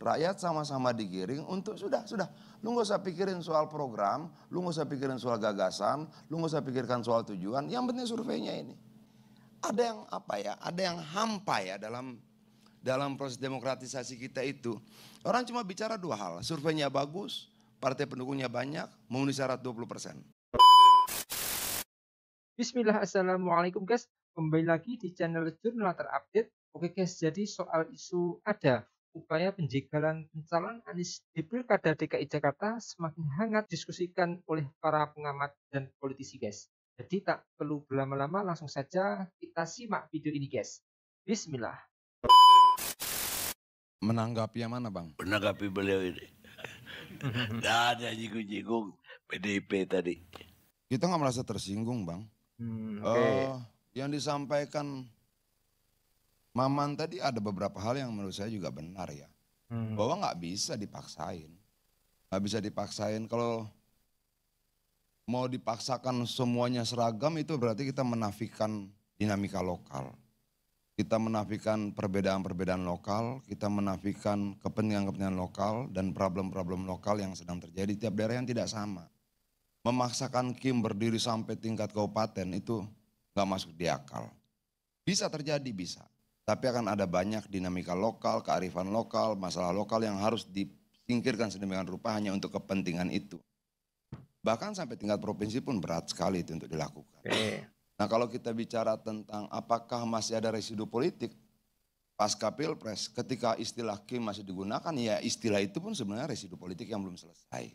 rakyat sama-sama digiring untuk sudah sudah lu nggak usah pikirin soal program lu nggak usah pikirin soal gagasan lu nggak usah pikirkan soal tujuan yang penting surveinya ini ada yang apa ya ada yang hampa ya dalam dalam proses demokratisasi kita itu orang cuma bicara dua hal surveinya bagus partai pendukungnya banyak memenuhi syarat 20 persen Bismillah Assalamualaikum guys kembali lagi di channel jurnal terupdate Oke guys, jadi soal isu ada upaya penjagalan pencalon Anies di Pilkada DKI Jakarta semakin hangat diskusikan oleh para pengamat dan politisi guys. Jadi tak perlu berlama-lama langsung saja kita simak video ini guys. Bismillah. Menanggapi yang mana bang? Menanggapi beliau ini. Tidak ada jinggung-jinggung PDIP tadi. Kita nggak merasa tersinggung bang. Hmm, eh, okay. uh, yang disampaikan Maman tadi ada beberapa hal yang menurut saya juga benar ya. Hmm. Bahwa nggak bisa dipaksain. Nggak bisa dipaksain kalau mau dipaksakan semuanya seragam itu berarti kita menafikan dinamika lokal. Kita menafikan perbedaan-perbedaan lokal, kita menafikan kepentingan-kepentingan lokal dan problem-problem lokal yang sedang terjadi tiap daerah yang tidak sama. Memaksakan Kim berdiri sampai tingkat kabupaten itu nggak masuk di akal. Bisa terjadi, bisa. Tapi akan ada banyak dinamika lokal, kearifan lokal, masalah lokal yang harus disingkirkan sedemikian rupa hanya untuk kepentingan itu. Bahkan sampai tingkat provinsi pun berat sekali itu untuk dilakukan. Nah kalau kita bicara tentang apakah masih ada residu politik, pasca pilpres ketika istilah Kim masih digunakan ya istilah itu pun sebenarnya residu politik yang belum selesai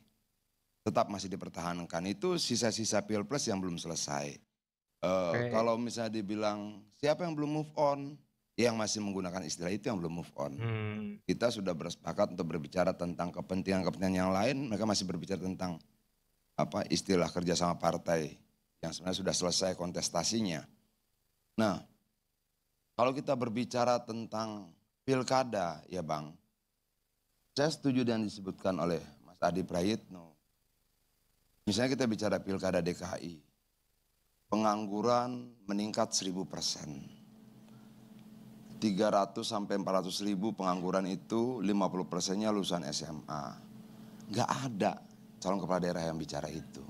tetap masih dipertahankan itu sisa-sisa pilpres yang belum selesai uh, eh, okay. kalau misalnya dibilang siapa yang belum move on yang masih menggunakan istilah itu yang belum move on. Hmm. Kita sudah bersepakat untuk berbicara tentang kepentingan-kepentingan yang lain, mereka masih berbicara tentang apa istilah sama partai yang sebenarnya sudah selesai kontestasinya. Nah, kalau kita berbicara tentang pilkada, ya bang, saya setuju dengan disebutkan oleh Mas Adi Prayitno. Misalnya kita bicara pilkada DKI, pengangguran meningkat 1000 persen 300 sampai 400 ribu pengangguran itu 50 persennya lulusan SMA. Gak ada calon kepala daerah yang bicara itu.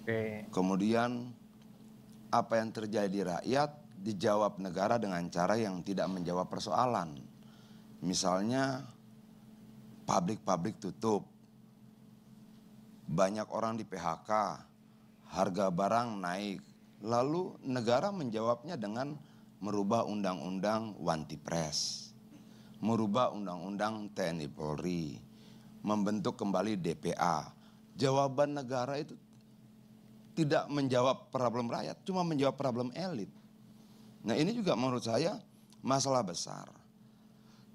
Oke. Kemudian apa yang terjadi rakyat dijawab negara dengan cara yang tidak menjawab persoalan. Misalnya pabrik-pabrik tutup, banyak orang di PHK, harga barang naik. Lalu negara menjawabnya dengan merubah undang-undang Wanti Press, merubah undang-undang TNI Polri, membentuk kembali DPA. Jawaban negara itu tidak menjawab problem rakyat, cuma menjawab problem elit. Nah ini juga menurut saya masalah besar.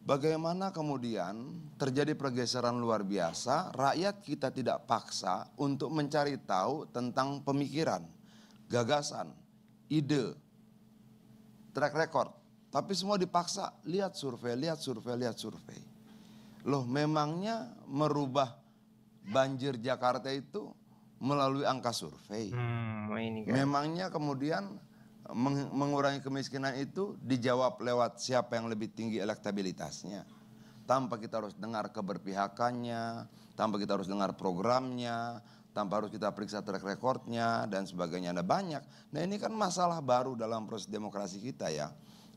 Bagaimana kemudian terjadi pergeseran luar biasa, rakyat kita tidak paksa untuk mencari tahu tentang pemikiran, gagasan, ide, track record. Tapi semua dipaksa, lihat survei, lihat survei, lihat survei. Loh memangnya merubah banjir Jakarta itu melalui angka survei. Hmm, ini kan. Memangnya kemudian mengurangi kemiskinan itu dijawab lewat siapa yang lebih tinggi elektabilitasnya. Tanpa kita harus dengar keberpihakannya, tanpa kita harus dengar programnya, tanpa harus kita periksa track recordnya dan sebagainya ada banyak. Nah ini kan masalah baru dalam proses demokrasi kita ya.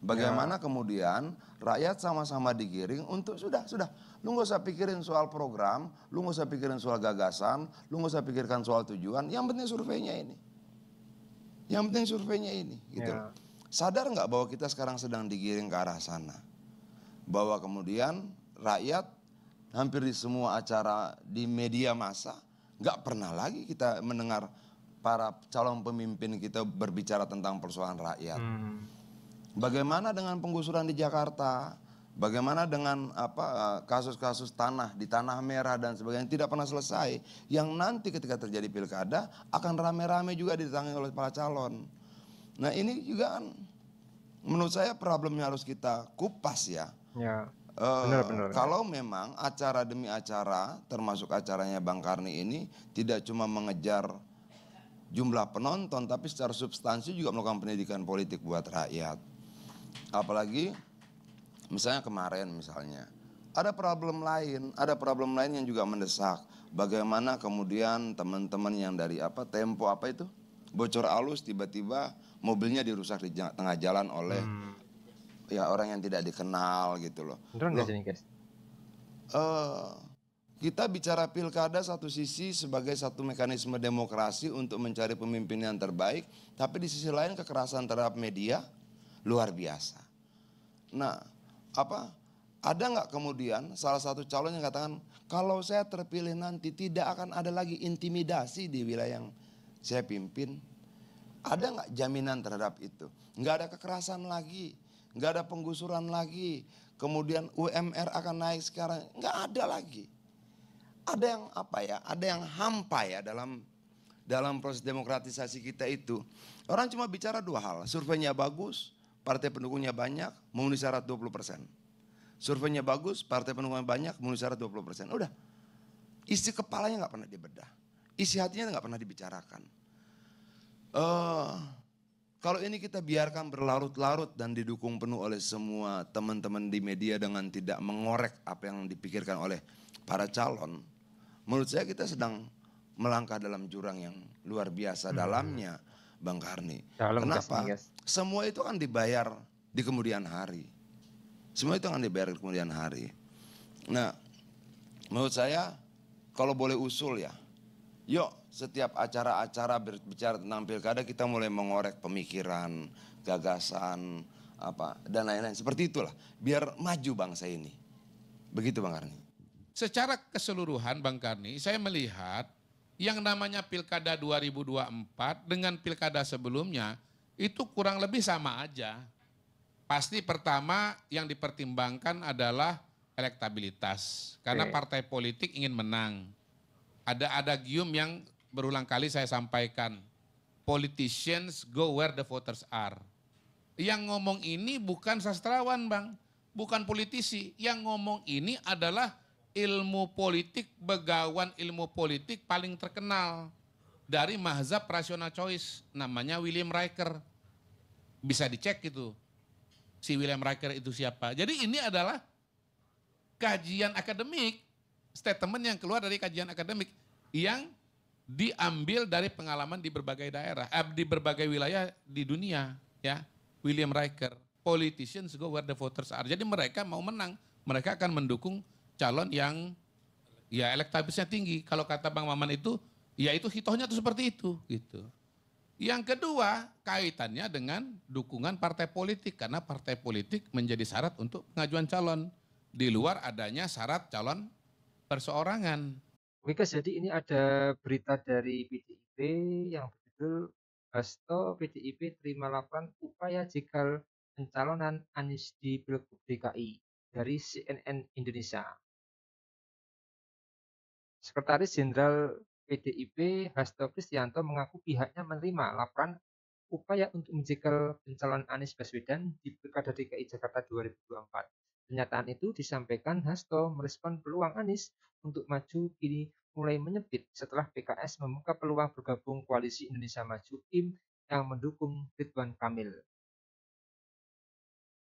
Bagaimana ya. kemudian rakyat sama-sama digiring untuk sudah sudah lu nggak usah pikirin soal program, lu nggak usah pikirin soal gagasan, lu nggak usah pikirkan soal tujuan. Yang penting surveinya ini, yang penting surveinya ini. Gitu. Ya. Sadar nggak bahwa kita sekarang sedang digiring ke arah sana, bahwa kemudian rakyat hampir di semua acara di media massa nggak pernah lagi kita mendengar para calon pemimpin kita berbicara tentang persoalan rakyat. Hmm. Bagaimana dengan penggusuran di Jakarta? Bagaimana dengan apa eh, kasus-kasus tanah di tanah merah dan sebagainya tidak pernah selesai yang nanti ketika terjadi pilkada akan rame-rame juga ditangani oleh para calon. Nah ini juga kan menurut saya problemnya harus kita kupas ya. Ya. Eh, benar, kalau memang acara demi acara, termasuk acaranya Bang Karni ini tidak cuma mengejar jumlah penonton, tapi secara substansi juga melakukan pendidikan politik buat rakyat. Apalagi misalnya kemarin misalnya, ada problem lain, ada problem lain yang juga mendesak. Bagaimana kemudian teman-teman yang dari apa Tempo apa itu bocor alus tiba-tiba mobilnya dirusak di tengah jalan oleh hmm ya orang yang tidak dikenal gitu loh. nggak sih Uh, kita bicara pilkada satu sisi sebagai satu mekanisme demokrasi untuk mencari pemimpin yang terbaik, tapi di sisi lain kekerasan terhadap media luar biasa. Nah, apa? Ada nggak kemudian salah satu calon yang katakan kalau saya terpilih nanti tidak akan ada lagi intimidasi di wilayah yang saya pimpin? Ada nggak jaminan terhadap itu? Nggak ada kekerasan lagi nggak ada penggusuran lagi. Kemudian UMR akan naik sekarang, nggak ada lagi. Ada yang apa ya? Ada yang hampa ya dalam dalam proses demokratisasi kita itu. Orang cuma bicara dua hal, surveinya bagus, partai pendukungnya banyak, memenuhi syarat 20 persen. Surveinya bagus, partai pendukungnya banyak, memenuhi syarat 20 persen. Udah, isi kepalanya nggak pernah dibedah, isi hatinya nggak pernah dibicarakan. Uh, kalau ini kita biarkan berlarut-larut dan didukung penuh oleh semua teman-teman di media dengan tidak mengorek apa yang dipikirkan oleh para calon, menurut saya kita sedang melangkah dalam jurang yang luar biasa hmm. dalamnya, Bang Karni. Dalam Kenapa? Yes. Semua itu kan dibayar di kemudian hari. Semua itu akan dibayar di kemudian hari. Nah, menurut saya kalau boleh usul ya, yuk setiap acara-acara berbicara tentang pilkada kita mulai mengorek pemikiran, gagasan, apa dan lain-lain. Seperti itulah biar maju bangsa ini. Begitu Bang Karni. Secara keseluruhan Bang Karni, saya melihat yang namanya Pilkada 2024 dengan Pilkada sebelumnya itu kurang lebih sama aja. Pasti pertama yang dipertimbangkan adalah elektabilitas karena partai politik ingin menang ada ada gium yang berulang kali saya sampaikan, politicians go where the voters are. Yang ngomong ini bukan sastrawan bang, bukan politisi. Yang ngomong ini adalah ilmu politik, begawan ilmu politik paling terkenal dari mazhab rasional choice, namanya William Riker. Bisa dicek itu, si William Riker itu siapa. Jadi ini adalah kajian akademik, statement yang keluar dari kajian akademik yang diambil dari pengalaman di berbagai daerah, eh, di berbagai wilayah di dunia, ya. William Riker, politicians go where the voters are. Jadi mereka mau menang, mereka akan mendukung calon yang ya elektabilitasnya tinggi. Kalau kata Bang Maman itu, ya itu hitohnya tuh seperti itu, gitu. Yang kedua, kaitannya dengan dukungan partai politik karena partai politik menjadi syarat untuk pengajuan calon di luar adanya syarat calon perseorangan. Oke jadi ini ada berita dari PDIP yang berjudul Hasto PDIP terima laporan upaya jikal pencalonan Anies di Pilgub DKI dari CNN Indonesia. Sekretaris Jenderal PDIP Hasto Kristianto mengaku pihaknya menerima laporan upaya untuk menjegal pencalonan Anies Baswedan di Pilkada DKI Jakarta 2024. Pernyataan itu disampaikan Hasto merespon peluang Anies untuk maju kini mulai menyempit setelah PKS membuka peluang bergabung koalisi Indonesia Maju Kim yang mendukung Ridwan Kamil.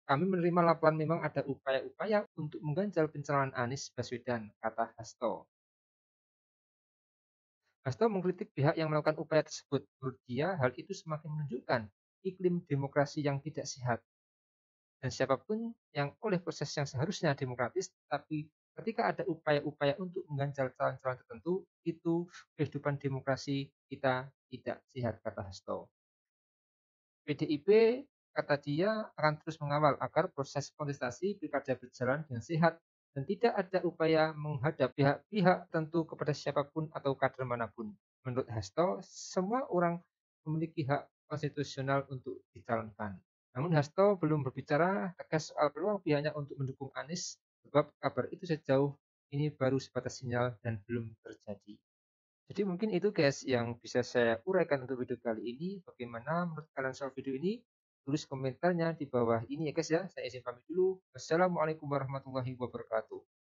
Kami menerima laporan memang ada upaya-upaya untuk mengganjal pencalonan Anies Baswedan, kata Hasto. Hasto mengkritik pihak yang melakukan upaya tersebut. Menurut dia, hal itu semakin menunjukkan iklim demokrasi yang tidak sehat dan siapapun yang oleh proses yang seharusnya demokratis, tapi ketika ada upaya-upaya untuk mengganjal calon-calon tertentu, itu kehidupan demokrasi kita tidak sehat, kata Hasto. PDIP, kata dia, akan terus mengawal agar proses kontestasi pilkada berjalan dengan sehat dan tidak ada upaya menghadap pihak-pihak tentu kepada siapapun atau kader manapun. Menurut Hasto, semua orang memiliki hak konstitusional untuk dicalonkan. Namun Hasto belum berbicara tegas soal peluang pihaknya untuk mendukung Anies, sebab kabar itu sejauh ini baru sebatas sinyal dan belum terjadi. Jadi mungkin itu guys yang bisa saya uraikan untuk video kali ini. Bagaimana menurut kalian soal video ini? Tulis komentarnya di bawah ini ya guys ya. Saya izin pamit dulu. Wassalamualaikum warahmatullahi wabarakatuh.